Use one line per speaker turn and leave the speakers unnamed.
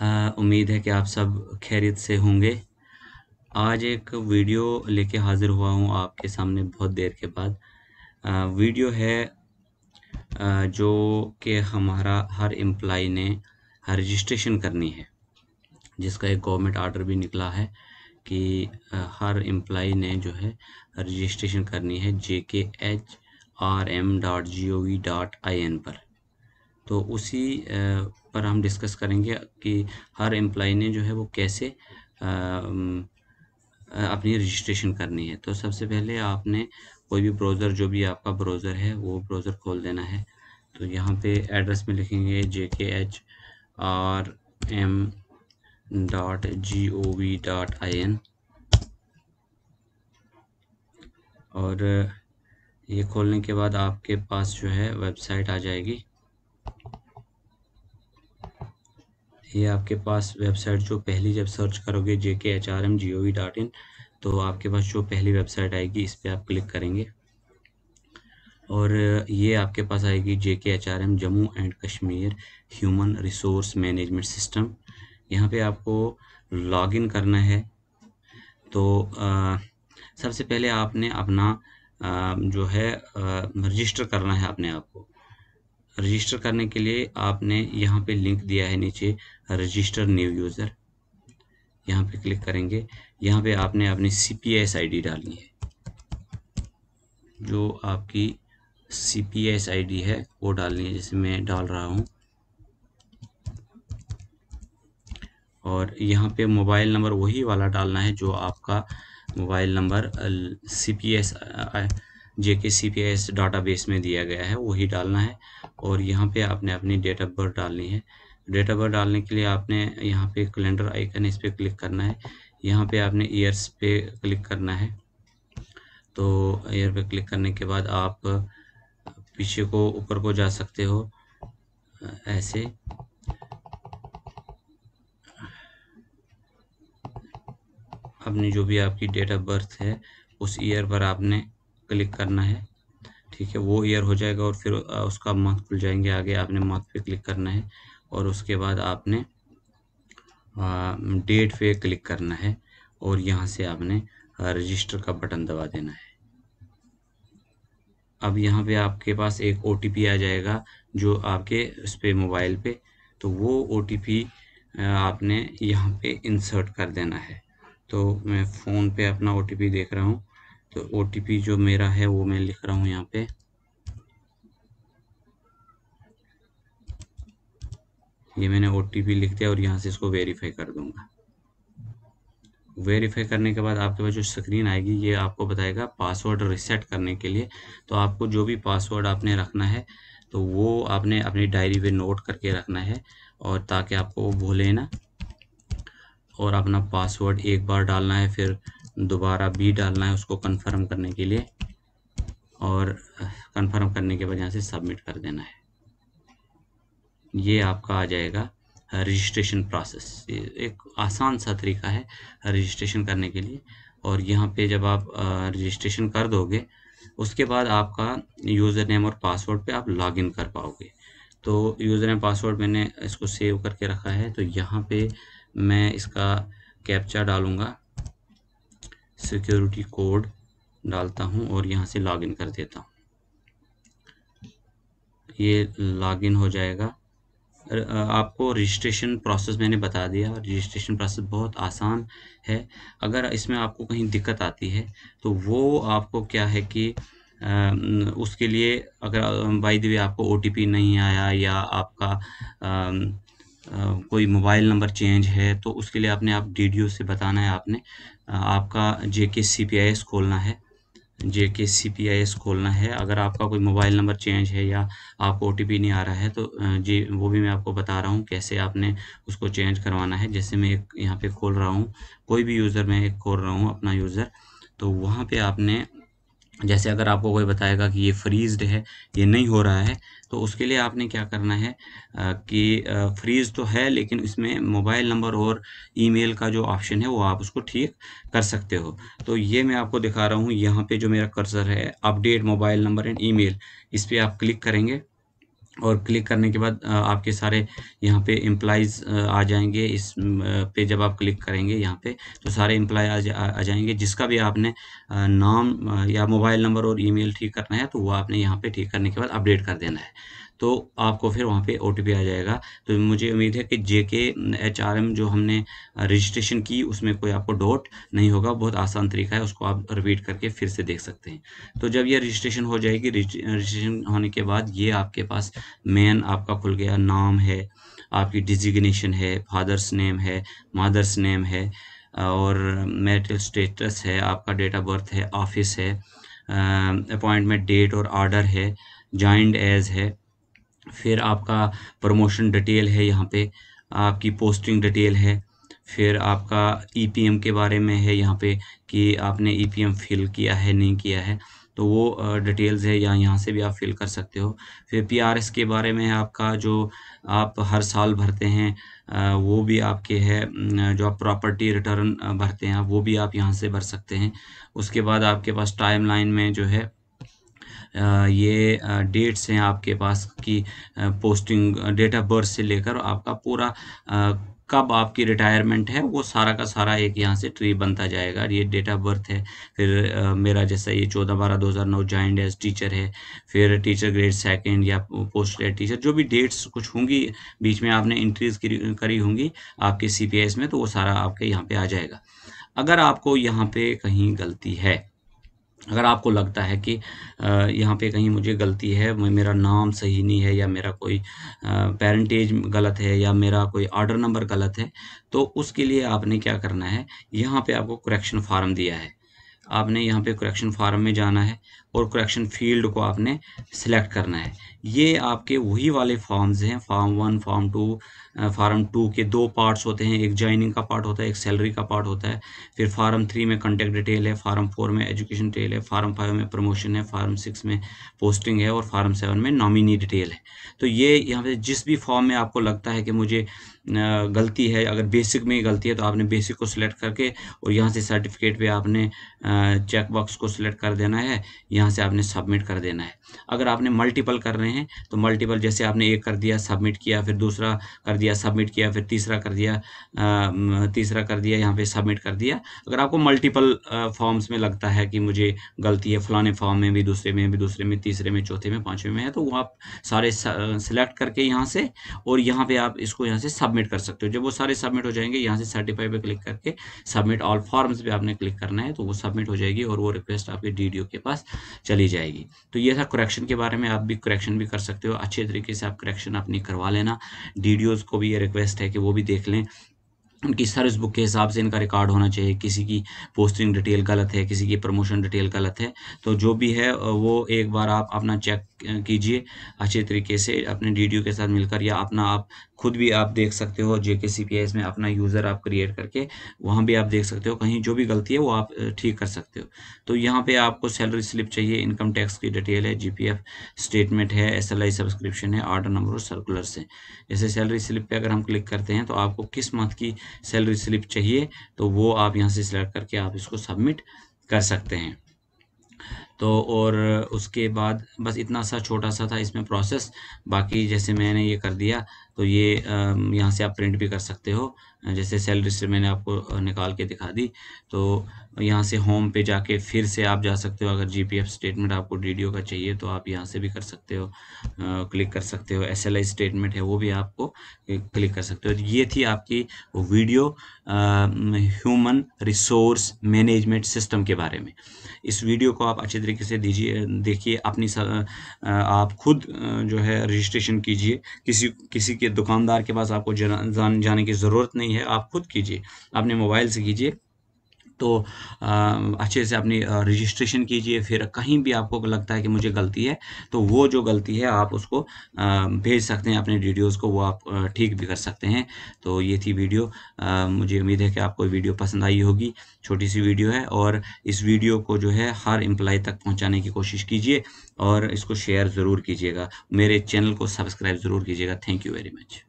हाँ, उम्मीद है कि आप सब खैरियत से होंगे आज एक वीडियो लेके हाज़िर हुआ हूँ आपके सामने बहुत देर के बाद आ, वीडियो है आ, जो कि हमारा हर एम्प्लाई ने रजिस्ट्रेशन करनी है जिसका एक गवर्नमेंट आर्डर भी निकला है कि हर एम्प्लाई ने जो है रजिस्ट्रेशन करनी है J K H R M dot G O V dot I N पर तो उसी पर हम डिस्कस करेंगे कि हर एम्प्लॉय ने जो है वो कैसे अपनी रजिस्ट्रेशन करनी है तो सबसे पहले आपने कोई भी ब्राउज़र जो भी आपका ब्राउज़र है वो ब्राउज़र खोल देना है तो यहाँ पे एड्रेस में लिखेंगे J K H R M dot G O V dot I N और ये खोलने के बाद आपके पास जो है वेबसाइट आ जाएगी ये आपके पास वेबसाइट जो पहली जब सर्च करोगे J K H R M G O V dot in तो आपके पास जो पहली वेबसाइट आएगी इस पर आप क्लिक करेंगे और ये आपके पास आएगी J K H R M Jammu and Kashmir human resource management system यहाँ पे आपको लॉगिन करना है तो आ, सबसे पहले आपने अपना आ, जो है रजिस्टर करना है अपने आप को रजिस्टर करने के लिए आपने यहाँ पे लिंक दिया है नीचे रजिस्टर न्यू यूज़र यहाँ पे क्लिक करेंगे यहाँ पे आपने अपनी C P S I D डालनी है जो आपकी C P S I D है वो डालनी है जैसे मैं डाल रहा हूँ और यहाँ पे मोबाइल नंबर वही वाला डालना है जो आपका mobile number C P S JK C P S database में दिया गया है वही डालना है और यहाँ पे आपने अपनी डेट ऑफ बर्थ डालनी है डेट ऑफ बर्थ डालने के लिए आपने यहाँ पे कैलेंडर आइकन इस पर क्लिक करना है यहाँ पे आपने ईयर्स पे क्लिक करना है तो ईयर पे क्लिक करने के बाद आप पीछे को ऊपर को जा सकते हो ऐसे अपनी जो भी आपकी डेट ऑफ बर्थ है उस ईयर पर आपने क्लिक करना है ठीक है वो ईयर हो जाएगा और फिर उसका मंथ खुल जाएंगे आगे आपने मंथ पे क्लिक करना है और उसके बाद आपने डेट पे क्लिक करना है और यहाँ से आपने रजिस्टर का बटन दबा देना है अब यहाँ पे आपके पास एक ओ आ जाएगा जो आपके उस पर मोबाइल पे तो वो ओ आपने यहाँ पे इंसर्ट कर देना है तो मैं फ़ोन पे अपना ओ देख रहा हूँ तो ओ जो मेरा है वो मैं लिख रहा हूँ यहाँ पे ये मैंने ओ लिख दिया और यहाँ से इसको वेरीफाई कर दूंगा वेरीफाई करने के बाद आपके पास जो स्क्रीन आएगी ये आपको बताएगा पासवर्ड रिसेट करने के लिए तो आपको जो भी पासवर्ड आपने रखना है तो वो आपने अपनी डायरी पे नोट करके रखना है और ताकि आपको वो भूले ना और अपना पासवर्ड एक बार डालना है फिर दोबारा बी डालना है उसको कंफर्म करने के लिए और कंफर्म करने के बाद यहाँ से सबमिट कर देना है ये आपका आ जाएगा रजिस्ट्रेशन प्रोसेस एक आसान सा तरीका है रजिस्ट्रेशन करने के लिए और यहाँ पे जब आप रजिस्ट्रेशन कर दोगे उसके बाद आपका यूज़र नेम और पासवर्ड पे आप लॉगिन कर पाओगे तो यूज़र नेम पासवर्ड मैंने इसको सेव करके रखा है तो यहाँ पे मैं इसका कैप्चा डालूँगा सिक्योरिटी कोड डालता हूँ और यहाँ से लॉगिन कर देता हूँ ये लॉगिन हो जाएगा आपको रजिस्ट्रेशन प्रोसेस मैंने बता दिया रजिस्ट्रेशन प्रोसेस बहुत आसान है अगर इसमें आपको कहीं दिक्कत आती है तो वो आपको क्या है कि उसके लिए अगर बाई द आपको ओ नहीं आया या आपका आ, कोई मोबाइल नंबर चेंज है तो उसके लिए आपने आप डी से बताना है आपने आपका जे के सी पी आई एस खोलना है जे के सी पी आई एस खोलना है अगर आपका कोई मोबाइल नंबर चेंज है या आपको ओ टी पी नहीं आ रहा है तो जी वो भी मैं आपको बता रहा हूँ कैसे आपने उसको चेंज करवाना है जैसे मैं एक यहाँ पे खोल रहा हूँ कोई भी यूज़र मैं एक खोल रहा हूँ अपना यूज़र तो वहाँ पे आपने जैसे अगर आपको कोई बताएगा कि ये फ्रीज्ड है ये नहीं हो रहा है तो उसके लिए आपने क्या करना है आ, कि फ्रीज तो है लेकिन इसमें मोबाइल नंबर और ईमेल का जो ऑप्शन है वो आप उसको ठीक कर सकते हो तो ये मैं आपको दिखा रहा हूँ यहाँ पे जो मेरा कर्सर है update mobile number and email इस पर आप क्लिक करेंगे और क्लिक करने के बाद आपके सारे यहाँ पे एम्प्लाइज आ जाएंगे इस पे जब आप क्लिक करेंगे यहाँ पे तो सारे एम्प्लाई आ, जा, आ जाएंगे जिसका भी आपने नाम या मोबाइल नंबर और ईमेल ठीक करना है तो वो आपने यहाँ पे ठीक करने के बाद अपडेट कर देना है तो आपको फिर वहाँ पे ओ आ जाएगा तो मुझे उम्मीद है कि जे के एच आर एम जो हमने रजिस्ट्रेशन की उसमें कोई आपको डॉट नहीं होगा बहुत आसान तरीका है उसको आप रिपीट करके फिर से देख सकते हैं तो जब ये रजिस्ट्रेशन हो जाएगी रजिस्ट्रेशन होने के बाद ये आपके पास मेन आपका खुल गया नाम है आपकी डिजिग्नेशन है फादर्स नेम है मादर्स नेम है और मेरिटल स्टेटस है आपका डेट ऑफ बर्थ है ऑफिस है अपॉइंटमेंट डेट और आर्डर है जॉइंड एज है फिर आपका प्रमोशन डिटेल है यहाँ पे आपकी पोस्टिंग डिटेल है फिर आपका ईपीएम e के बारे में है यहाँ पे कि आपने ईपीएम e फिल किया है नहीं किया है तो वो डिटेल्स है या यहाँ से भी आप फिल कर सकते हो फिर पीआरएस के बारे में आपका जो आप हर साल भरते हैं वो भी आपके है जो आप प्रॉपर्टी रिटर्न भरते हैं वो भी आप यहाँ से भर सकते हैं उसके बाद आपके पास टाइमलाइन में जो है ये डेट्स हैं आपके पास की पोस्टिंग डेट ऑफ बर्थ से लेकर आपका पूरा कब आपकी रिटायरमेंट है वो सारा का सारा एक यहाँ से ट्री बनता जाएगा ये डेट ऑफ बर्थ है फिर आ, मेरा जैसा ये चौदह बारह दो हज़ार नौ ज्वाइंट एज टीचर है फिर टीचर ग्रेड सेकंड या पोस्ट ग्रेड टीचर जो भी डेट्स कुछ होंगी बीच में आपने इंट्रीज करी होंगी आपके सी में तो वो सारा आपके यहाँ पर आ जाएगा अगर आपको यहाँ पर कहीं गलती है अगर आपको लगता है कि यहाँ पे कहीं मुझे गलती है मेरा नाम सही नहीं है या मेरा कोई पेरेंटेज गलत है या मेरा कोई ऑर्डर नंबर गलत है तो उसके लिए आपने क्या करना है यहाँ पे आपको करेक्शन फार्म दिया है आपने यहाँ पे करेक्शन फार्म में जाना है और करेक्शन फील्ड को आपने सेलेक्ट करना है ये आपके वही वाले फॉर्म्स हैं form one form two form two के दो पार्ट्स होते हैं एक ज्वाइनिंग का पार्ट होता है एक सैलरी का पार्ट होता है फिर फार्म थ्री में कंटेक्ट डिटेल है फार्म फोर में एजुकेशन डिटेल है फार्म फाइव में प्रमोशन है फार्म सिक्स में पोस्टिंग है और फार्म सेवन में नॉमिनी डिटेल है तो ये यहाँ पे जिस भी फॉर्म में आपको लगता है कि मुझे गलती है अगर बेसिक में गलती है तो आपने बेसिक को सिलेक्ट करके और यहाँ से सर्टिफिकेट पर आपने चेकबॉक्स को सिलेक्ट कर देना है यहाँ यहाँ से आपने सबमिट कर देना है अगर आपने मल्टीपल कर रहे हैं तो मल्टीपल जैसे आपने एक कर दिया सबमिट किया फिर दूसरा कर दिया सबमिट किया फिर तीसरा कर दिया तीसरा कर दिया यहाँ पे सबमिट कर दिया अगर आपको मल्टीपल फॉर्म्स में लगता है कि मुझे गलती है फलाने फॉर्म में भी दूसरे में भी दूसरे में तीसरे में चौथे में पाँचवें में है तो वो आप सारे सिलेक्ट करके यहाँ से और यहाँ पर आप इसको यहाँ से सबमिट कर सकते हो जब वो सारे सबमिट हो जाएंगे यहाँ से सर्टिफाई पर क्लिक करके सबमिट ऑल फॉर्म्स पर आपने क्लिक करना है तो वो सबमिट हो जाएगी और वो रिक्वेस्ट आपके डी के पास चली जाएगी तो ये था करेक्शन के बारे में आप भी करेक्शन भी कर सकते हो अच्छे तरीके से आप करेक्शन अपनी करवा लेना डी को भी ये रिक्वेस्ट है कि वो भी देख लें उनकी सर्विस बुक के हिसाब से इनका रिकॉर्ड होना चाहिए किसी की पोस्टिंग डिटेल गलत है किसी की प्रमोशन डिटेल गलत है तो जो भी है वो एक बार आप अपना चेक कीजिए अच्छे तरीके से अपने डी के साथ मिलकर या अपना आप खुद भी आप देख सकते हो जे के सी पी में अपना यूज़र आप क्रिएट करके वहाँ भी आप देख सकते हो कहीं जो भी गलती है वो आप ठीक कर सकते हो तो यहाँ पे आपको सैलरी स्लिप चाहिए इनकम टैक्स की डिटेल है जीपीएफ स्टेटमेंट है एसएलआई सब्सक्रिप्शन है ऑर्डर नंबर और सर्कुलर से जैसे सैलरी स्लिप पे अगर हम क्लिक करते हैं तो आपको किस मंथ की सैलरी स्लिप चाहिए तो वो आप यहाँ से सिलेक्ट करके आप इसको सबमिट कर सकते हैं तो और उसके बाद बस इतना सा छोटा सा था इसमें प्रोसेस बाकी जैसे मैंने ये कर दिया तो ये यहाँ से आप प्रिंट भी कर सकते हो जैसे सैलरी से मैंने आपको निकाल के दिखा दी तो यहाँ से होम पे जाके फिर से आप जा सकते हो अगर जीपीएफ स्टेटमेंट आपको डीडीओ का चाहिए तो आप यहाँ से भी कर सकते हो क्लिक कर सकते हो एसएलआई स्टेटमेंट है वो भी आपको क्लिक कर सकते हो ये थी आपकी video human resource management system के बारे में इस वीडियो को आप अच्छे तरीके से दीजिए देखिए अपनी आप खुद जो है रजिस्ट्रेशन कीजिए किसी किसी के दुकानदार के पास आपको जाने की ज़रूरत नहीं है आप खुद कीजिए अपने मोबाइल से कीजिए तो अच्छे से अपनी रजिस्ट्रेशन कीजिए फिर कहीं भी आपको लगता है कि मुझे गलती है तो वो जो गलती है आप उसको भेज सकते हैं अपने वीडियोस को वो आप ठीक भी कर सकते हैं तो ये थी वीडियो मुझे उम्मीद है कि आपको वीडियो पसंद आई होगी छोटी सी वीडियो है और इस वीडियो को जो है हर एम्प्लॉय तक पहुँचाने की कोशिश कीजिए और इसको शेयर ज़रूर कीजिएगा मेरे चैनल को सब्सक्राइब ज़रूर कीजिएगा थैंक यू वेरी मच